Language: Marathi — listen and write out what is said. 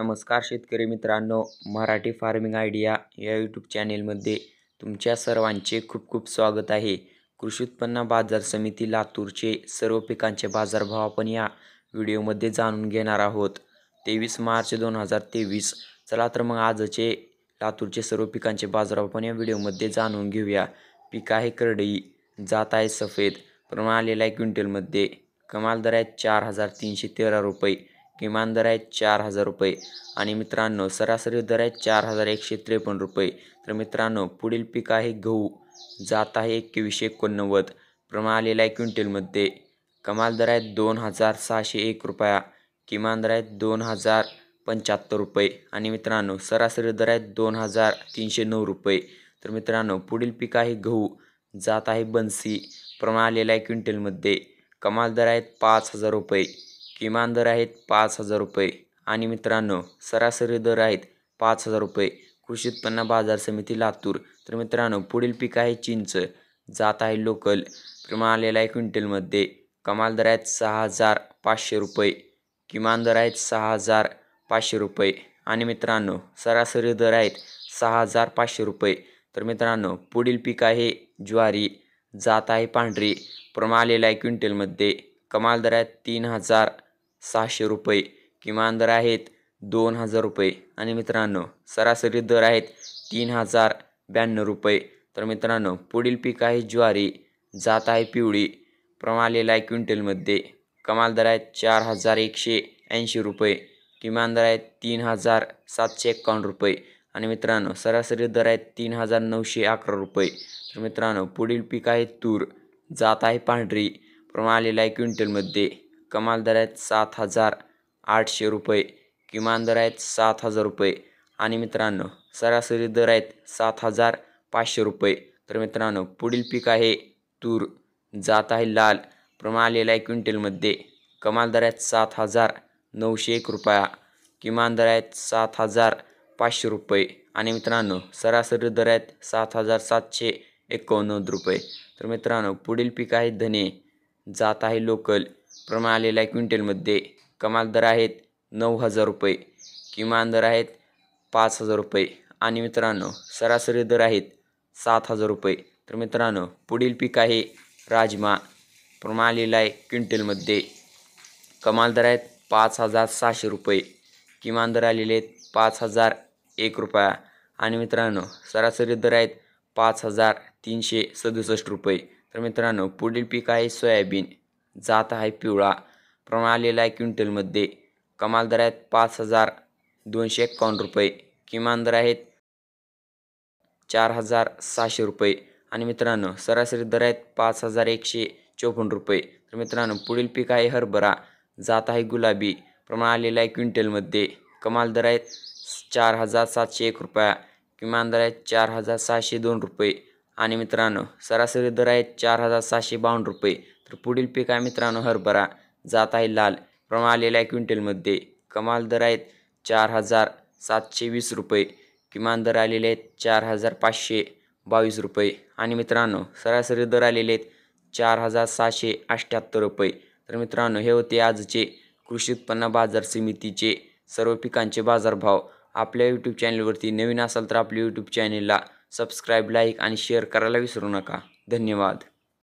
नमस्कार शेतकरी मित्रांनो मराठी फार्मिंग आयडिया या यूट्यूब चॅनेलमध्ये तुमच्या सर्वांचे खूप खूप स्वागत आहे कृषी उत्पन्न बाजार समिती लातूरचे सर्व पिकांचे बाजारभाव आपण या व्हिडिओमध्ये जाणून घेणार आहोत तेवीस मार्च दोन हजार तेवीस चला तर मग आजचे लातूरचे सर्व पिकांचे बाजारभाव आपण या व्हिडिओमध्ये जाणून घेऊया पीक आहे करडई जात आहे सफेद प्रमाण आलेला आहे क्विंटलमध्ये कमाल दर आहे चार हजार तीनशे तेरा रुपये किमान दर आहे चार हजार रुपये आणि मित्रांनो सरासरी दर आहे चार हजार एकशे त्रेपन्न रुपये तर मित्रांनो पुढील पीक आहे गहू जात आहे एकवीसशे एकोणनव्वद प्रमाण आलेला आहे क्विंटलमध्ये कमाल दर आहे दोन हजार सहाशे एक रुपया किमान दर आहे दोन हजार पंच्याहत्तर रुपये आणि मित्रांनो सरासरी दर आहे दोन हजार तीनशे नऊ रुपये तर मित्रांनो पुढील पीक आहे गहू जात आहे बन्सी प्रमाण आलेला आहे क्विंटलमध्ये कमाल दर आहेत पाच हजार रुपये किमान दर आहेत पाच हजार रुपये आणि मित्रांनो सरासरी दर आहेत पाच हजार रुपये कृषी उत्पन्न बाजार समिती लातूर तर मित्रांनो पुढील पीक आहे चिंच जात आहे लोकल प्रमाण आलेला आहे क्विंटलमध्ये कमाल दर आहेत सहा हजार पाचशे रुपये किमान दर आहेत सहा हजार पाचशे रुपये आणि मित्रांनो सरासरी दर आहेत सहा हजार पाचशे रुपये तर मित्रांनो पुढील पीक आहे ज्वारी जात आहे पांढरी प्रमाण आलेला आहे क्विंटलमध्ये कमाल दर आहेत तीन हजार सहाशे रुपये किमान दर आहेत दोन हजार रुपये आणि मित्रांनो सरासरी दर आहेत तीन हजार ब्याण्णव रुपये तर मित्रांनो पुढील पीक आहे ज्वारी जात आहे पिवळी प्रमालेला आहे क्विंटलमध्ये कमाल दर आहेत चार हजार एकशे ऐंशी रुपये किमान दर आहेत तीन हजार सातशे एक्कावन्न रुपये आणि मित्रांनो सरासरी दर आहेत तीन हजार नऊशे अकरा रुपये तर मित्रांनो पुढील पीक आहे तूर जात आहे पांढरी प्रमालेला आहे क्विंटलमध्ये कमाल दर आहेत सात हजार आठशे रुपये किमान दर आहेत सात हजार रुपये आणि मित्रांनो सरासरी दर आहेत सात हजार पाचशे रुपये तर मित्रांनो पुढील पीक आहे तूर जात आहे लाल प्रमाण आलेला आहे क्विंटलमध्ये कमाल दर आहेत सात हजार नऊशे एक रुपया किमान दर आहेत सात हजार पाचशे रुपये आणि मित्रांनो सरासरी दर आहेत सात हजार सातशे एकोणनव्वद रुपये तर मित्रांनो पुढील पीक आहे धने जात आहे लोकल प्रमाण आलेला आहे क्विंटलमध्ये कमाल दर आहेत नऊ हजार रुपये किमान दर आहेत पाच हजार रुपये आणि मित्रांनो सरासरी दर आहेत सात हजार रुपये तर मित्रांनो पुढील पीक आहे राजमा प्रमाण आलेला आहे क्विंटलमध्ये कमाल दर आहेत पाच हजार सहाशे रुपये किमान दर आलेले आहेत पाच हजार एक रुपया आणि मित्रांनो सरासरी दर आहेत पाच हजार तीनशे सदुसष्ट रुपये तर मित्रांनो पुढील पीक आहे सोयाबीन जात आहे पिवळा प्रमाण आलेला आहे क्विंटलमध्ये कमाल दर आहेत पाच हजार दोनशे एक्कावन्न रुपये किमान दर आहेत चार हजार सहाशे रुपये आणि मित्रांनो सरासरी दर आहेत पाच हजार एकशे चौपन्न रुपये तर मित्रांनो पुढील पीक आहे हरभरा जात आहे गुलाबी प्रमाण आलेला आहे क्विंटलमध्ये कमाल दर आहेत चार हजार सातशे एक रुपया किमान दर आहेत चार हजार सहाशे दोन रुपये आणि मित्रांनो सरासरी दर आहेत चार हजार सहाशे बावन्न रुपये तर पुढील पीक आहे मित्रांनो हरभरा जात आहे लाल प्रमाण आलेला आहे क्विंटलमध्ये कमाल दर आहेत चार हजार सातशे वीस रुपये किमान दर आलेले आहेत चार हजार पाचशे बावीस रुपये आणि मित्रांनो सरासरी दर आलेले आहेत चार हजार सहाशे अठ्ठ्याहत्तर रुपये तर मित्रांनो हे होते आजचे कृषी उत्पन्न बाजार समितीचे सर्व पिकांचे बाजारभाव आपल्या यूट्यूब चॅनलवरती नवीन असाल तर आपल्या यूट्यूब चॅनेलला सबस्क्राईब लाईक आणि शेअर करायला विसरू नका धन्यवाद